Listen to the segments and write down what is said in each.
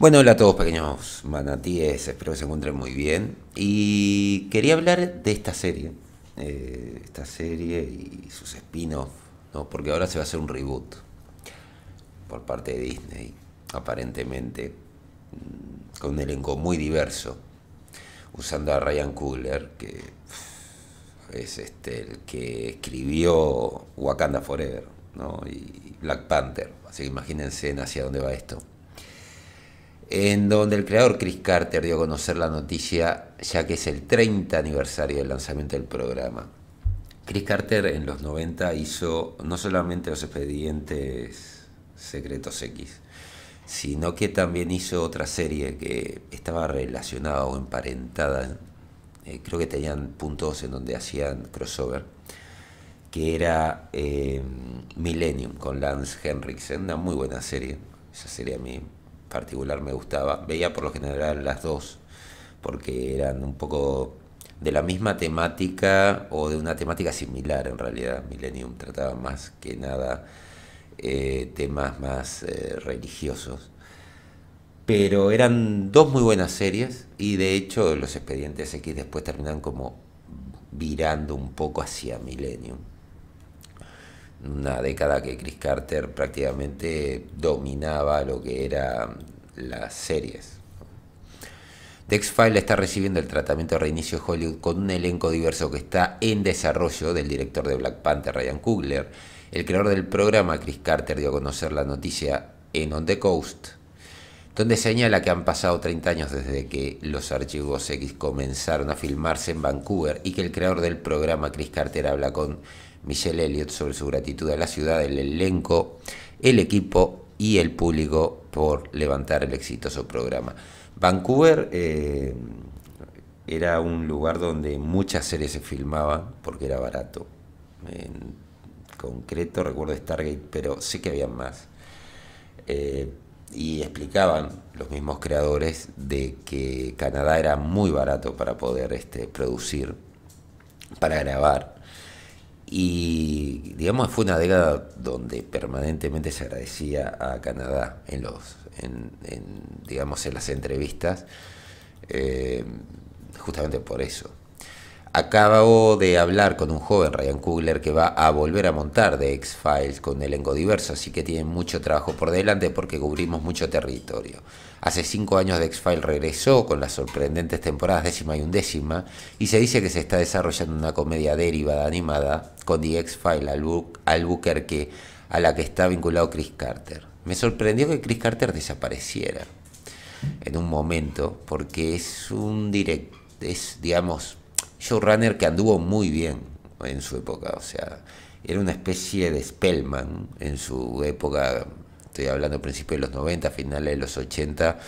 Bueno, hola a todos pequeños manatíes, espero que se encuentren muy bien. Y quería hablar de esta serie, eh, esta serie y sus spin-offs, porque ahora se va a hacer un reboot por parte de Disney, aparentemente, mm, con un elenco muy diverso, usando a Ryan Coogler, que es este, el que escribió Wakanda Forever ¿no? y Black Panther, así que imagínense hacia dónde va esto en donde el creador Chris Carter dio a conocer la noticia ya que es el 30 aniversario del lanzamiento del programa. Chris Carter en los 90 hizo no solamente los expedientes secretos X, sino que también hizo otra serie que estaba relacionada o emparentada, eh, creo que tenían puntos en donde hacían crossover, que era eh, Millennium con Lance Henriksen, una muy buena serie, esa sería a mí particular me gustaba. Veía por lo general las dos, porque eran un poco de la misma temática o de una temática similar en realidad. Millennium trataba más que nada eh, temas más eh, religiosos. Pero eran dos muy buenas series y de hecho los expedientes X después terminan como virando un poco hacia Millennium una década que Chris Carter prácticamente dominaba lo que eran las series. The está recibiendo el tratamiento de reinicio de Hollywood con un elenco diverso que está en desarrollo del director de Black Panther, Ryan Coogler. El creador del programa, Chris Carter, dio a conocer la noticia en On the Coast, donde señala que han pasado 30 años desde que los archivos X comenzaron a filmarse en Vancouver y que el creador del programa, Chris Carter, habla con Michelle Elliott sobre su gratitud a la ciudad, el elenco, el equipo y el público por levantar el exitoso programa. Vancouver eh, era un lugar donde muchas series se filmaban porque era barato. En concreto recuerdo Stargate, pero sé que había más. Eh, y explicaban los mismos creadores de que Canadá era muy barato para poder este, producir, para grabar. Y digamos, fue una década donde permanentemente se agradecía a Canadá en los, digamos, en las entrevistas, eh, justamente por eso. Acabo de hablar con un joven, Ryan Coogler, que va a volver a montar de X-Files con elenco diverso, así que tiene mucho trabajo por delante porque cubrimos mucho territorio. Hace cinco años de X-Files regresó con las sorprendentes temporadas décima y undécima, y se dice que se está desarrollando una comedia derivada animada con The X-Files Albuquerque, a la que está vinculado Chris Carter. Me sorprendió que Chris Carter desapareciera en un momento, porque es un directo, es, digamos, showrunner que anduvo muy bien en su época, o sea, era una especie de Spellman en su época, estoy hablando principios de los 90, finales de los 80,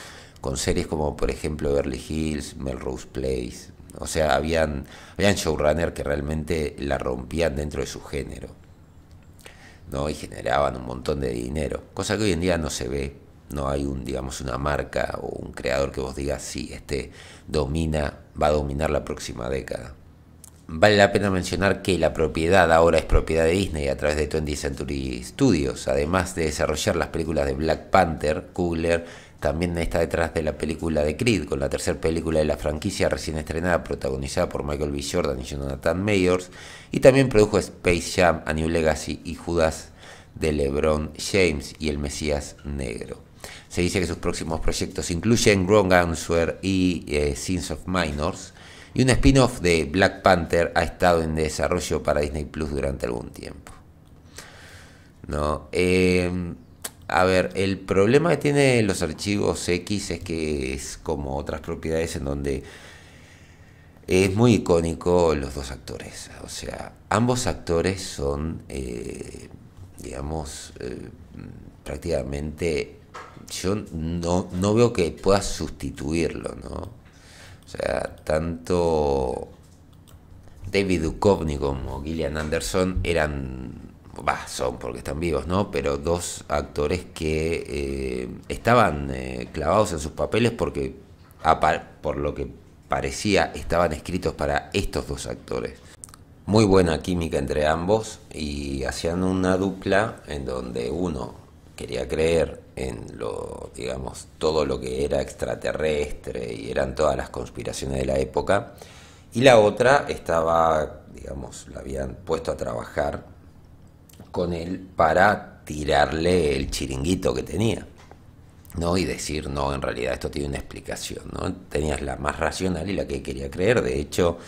con series como por ejemplo Beverly Hills, Melrose Place, o sea, habían, habían Showrunner que realmente la rompían dentro de su género. ¿no? y generaban un montón de dinero, cosa que hoy en día no se ve. No hay un, digamos, una marca o un creador que vos digas, si este domina, va a dominar la próxima década. Vale la pena mencionar que la propiedad ahora es propiedad de Disney a través de 20th Century Studios. Además de desarrollar las películas de Black Panther, Kugler, también está detrás de la película de Creed, con la tercera película de la franquicia recién estrenada, protagonizada por Michael B. Jordan y Jonathan Mayors. Y también produjo Space Jam, A New Legacy y Judas de LeBron James y El Mesías Negro. Se dice que sus próximos proyectos incluyen Wrong Answer y Scenes eh, Sins of Minors. Y un spin-off de Black Panther ha estado en desarrollo para Disney Plus durante algún tiempo. No, em, a ver, el problema que tiene los archivos X es que es como otras propiedades en donde es muy icónico los dos actores. O sea, ambos actores son, eh, digamos, eh, prácticamente yo no, veo que pueda sustituirlo, ¿no? O sea, tanto David Duchovny como Gillian Anderson eran, son porque están vivos, ¿no? Pero dos actores que eh, estaban eh, clavados en sus papeles porque, por lo que parecía, estaban escritos para estos dos actores. Muy buena química entre ambos y hacían una dupla en donde uno quería creer en lo, digamos, todo lo que era extraterrestre y eran todas las conspiraciones de la época. Y la otra estaba, digamos, la habían puesto a trabajar con él para tirarle el chiringuito que tenía. ¿no? Y decir, no, en realidad esto tiene una explicación, ¿no? Tenías la más racional y la que quería creer. De hecho,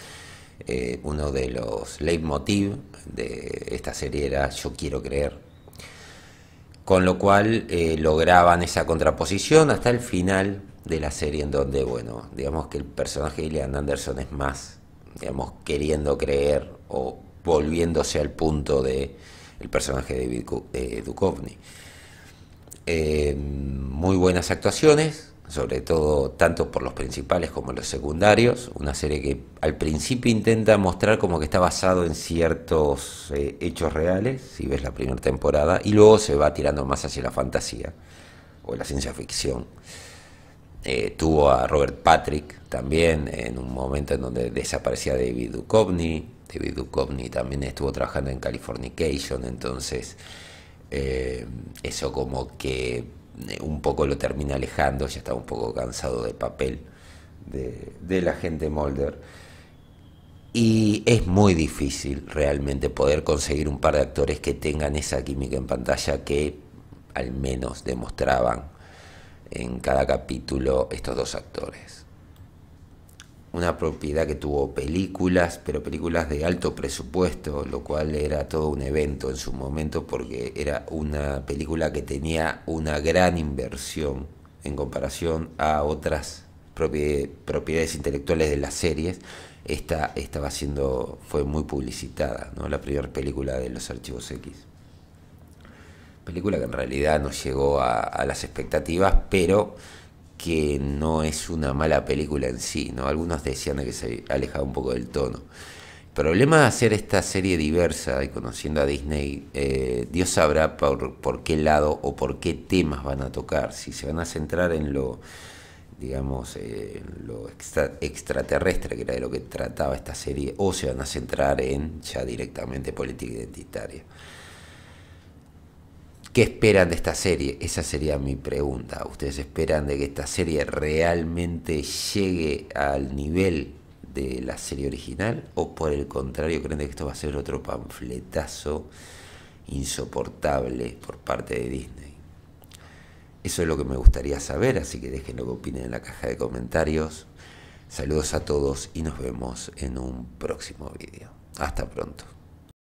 eh, uno de los leitmotiv de esta serie era yo quiero creer con lo cual eh, lograban esa contraposición hasta el final de la serie en donde, bueno, digamos que el personaje de Gillian Anderson es más, digamos, queriendo creer o volviéndose al punto de el personaje de David eh, muy buenas actuaciones, sobre todo tanto por los principales como los secundarios, una serie que al principio intenta mostrar como que está basado en ciertos eh, hechos reales, si ves la primera temporada, y luego se va tirando más hacia la fantasía o la ciencia ficción. Eh, tuvo a Robert Patrick también en un momento en donde desaparecía David Duchovny, David Duchovny también estuvo trabajando en Californication, entonces eh, eso como que eh, un poco lo termina alejando, ya está un poco cansado de papel de la gente Molder. Y es muy difícil realmente poder conseguir un par de actores que tengan esa química en pantalla que al menos demostraban en cada capítulo estos dos actores una propiedad que tuvo películas, pero películas de alto presupuesto, lo cual era todo un evento en su momento porque era una película que tenía una gran inversión en comparación a otras propiedades intelectuales de las series. Esta estaba siendo, fue muy publicitada, ¿no? la primera película de los Archivos X. Película que en realidad no llegó a, a las expectativas, pero que no es una mala película en sí, ¿no? Algunos decían que se alejaba un poco del tono. El problema de hacer esta serie diversa y conociendo a Disney, eh, Dios sabrá por, qué lado o por qué temas van a tocar, si se van a centrar en lo digamos, eh, lo extraterrestre, que era de lo que trataba esta serie, o se van a centrar en ya directamente política identitaria. ¿Qué esperan de esta serie? Esa sería mi pregunta. ¿Ustedes esperan de que esta serie realmente llegue al nivel de la serie original? ¿O por el contrario creen que esto va a ser otro panfletazo insoportable por parte de Disney? Eso es lo que me gustaría saber, así que déjenlo que opinen en la caja de comentarios. Saludos a todos y nos vemos en un próximo video. Hasta pronto.